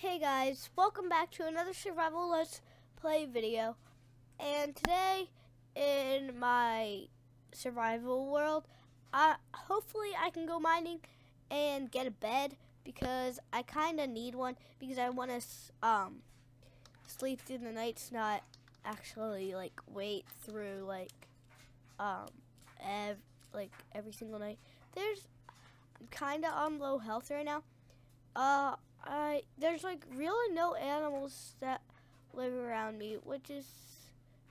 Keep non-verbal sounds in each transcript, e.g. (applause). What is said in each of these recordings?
Hey guys, welcome back to another Survival Let's Play video. And today, in my survival world, I, hopefully I can go mining and get a bed because I kind of need one because I want to um, sleep through the nights, not actually like wait through like um, ev like every single night. There's, I'm kind of on low health right now. Uh, I uh, there's like really no animals that live around me, which is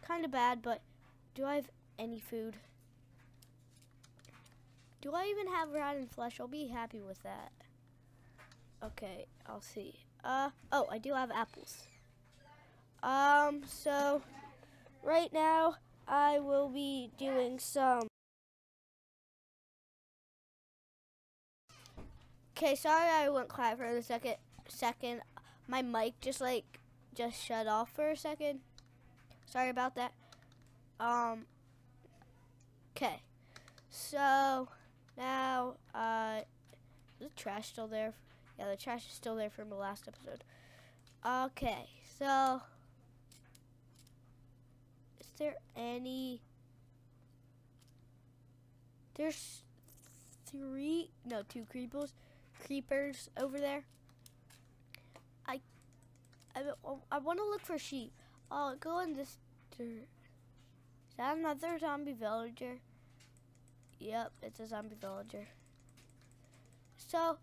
kind of bad, but do I have any food? Do I even have rotten flesh? I'll be happy with that. Okay, I'll see. Uh, oh, I do have apples. Um, so right now I will be doing some Okay, sorry I went quiet for a second second. My mic just like just shut off for a second. Sorry about that. Um. Okay. So now, uh, the trash still there? Yeah, the trash is still there from the last episode. Okay, so is there any? There's three, no, two creepers, creepers over there. I, I want to look for sheep. I'll oh, go in this dirt. Is that another zombie villager? Yep, it's a zombie villager. So,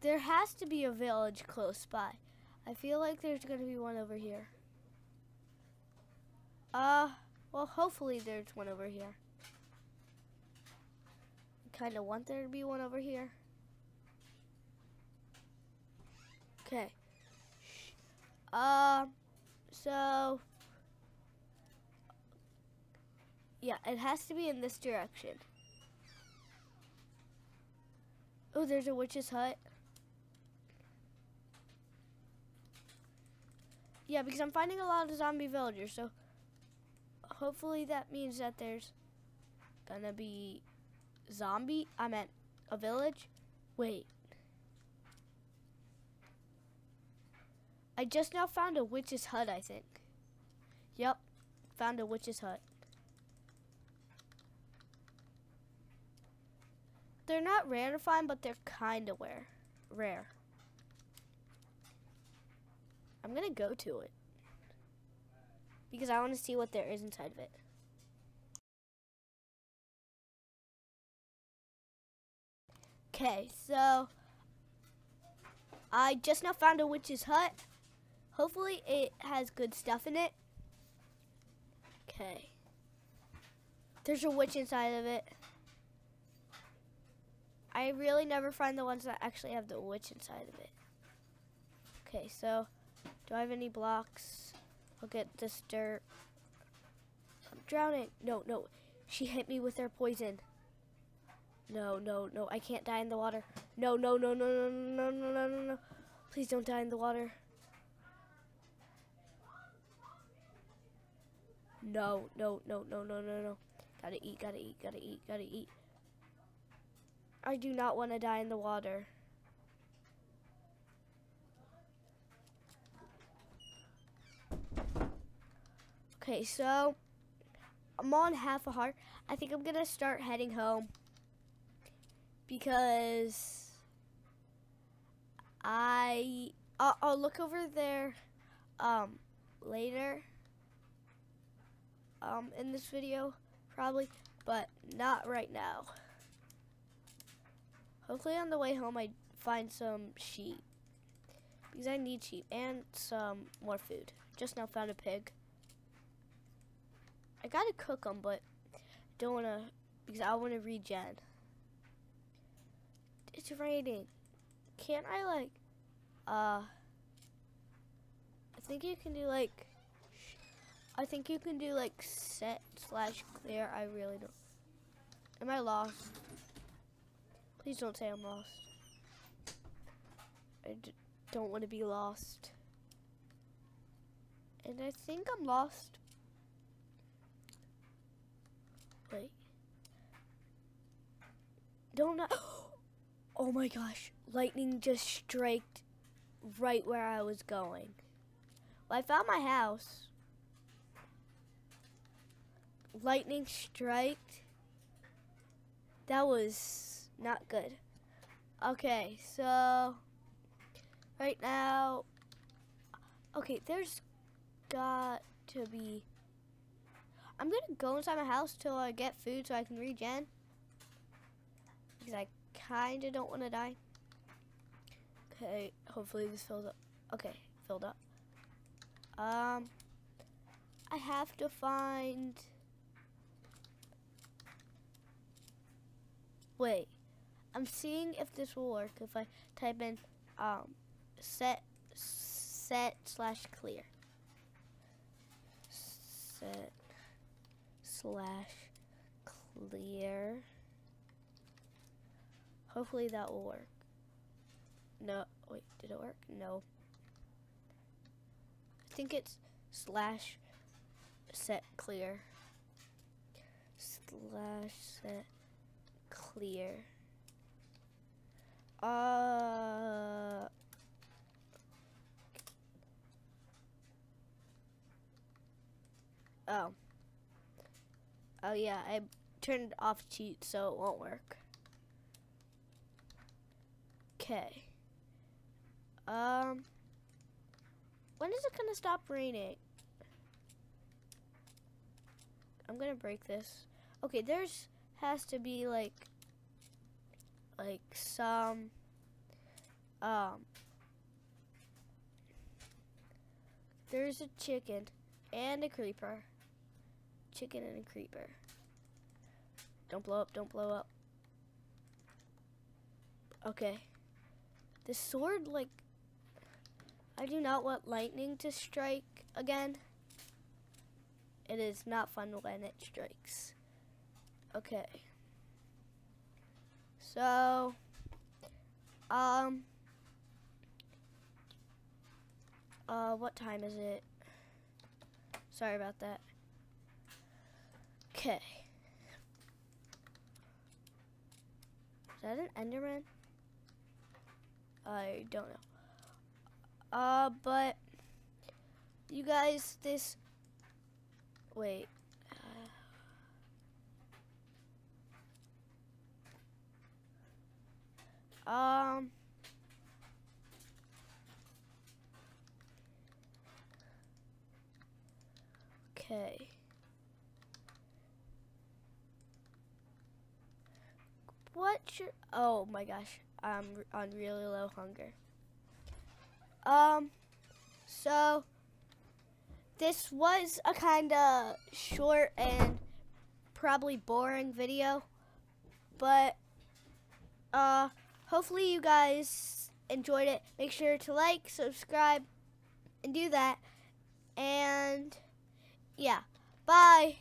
there has to be a village close by. I feel like there's going to be one over here. Uh, well, hopefully there's one over here. kind of want there to be one over here. Okay. Um, so, yeah, it has to be in this direction. Oh, there's a witch's hut. Yeah, because I'm finding a lot of zombie villagers, so hopefully that means that there's gonna be zombie, I meant a village. Wait, I just now found a witch's hut, I think. Yep, found a witch's hut. They're not rare to find, but they're kind of rare. Rare. I'm going to go to it. Because I want to see what there is inside of it. Okay, so I just now found a witch's hut. Hopefully it has good stuff in it. Okay. There's a witch inside of it. I really never find the ones that actually have the witch inside of it. Okay, so do I have any blocks? I'll get this dirt. I'm drowning. No, no. She hit me with her poison. No, no, no. I can't die in the water. No, no, no, no, no, no, no, no, no. no. Please don't die in the water. No, no, no, no, no, no, no. Gotta eat, gotta eat, gotta eat, gotta eat. I do not want to die in the water. Okay, so I'm on half a heart. I think I'm going to start heading home because I I'll, I'll look over there um later um, in this video, probably, but not right now. Hopefully on the way home I find some sheep, because I need sheep, and some more food. Just now found a pig. I gotta cook them, but don't wanna, because I wanna regen. It's raining. Can't I like, uh, I think you can do like I think you can do like set slash clear. I really don't. Am I lost? Please don't say I'm lost. I d don't want to be lost. And I think I'm lost. Wait. Don't know. (gasps) Oh my gosh. Lightning just striked right where I was going. Well, I found my house lightning strike. That was not good. Okay, so right now, okay, there's got to be. I'm gonna go inside my house till I get food so I can regen. Because I kinda don't wanna die. Okay, hopefully this fills up. Okay, filled up. Um, I have to find Wait, I'm seeing if this will work if I type in um, set set slash clear. Set slash clear. Hopefully that will work. No, wait, did it work? No. I think it's slash set clear. Slash set clear. Uh... Oh. Oh yeah, I turned off cheat so it won't work. Okay. Um, when is it gonna stop raining? I'm gonna break this. Okay, there's has to be like like some um there's a chicken and a creeper. Chicken and a creeper. Don't blow up, don't blow up. Okay. The sword like I do not want lightning to strike again. It is not fun when it strikes. Okay. So, um, uh, what time is it? Sorry about that. Okay. Is that an Enderman? I don't know. Uh, but you guys, this, wait, Um. Okay. What? your? Oh my gosh, I'm on really low hunger. Um. So this was a kind of short and probably boring video, but uh hopefully you guys enjoyed it. Make sure to like, subscribe, and do that. And yeah, bye.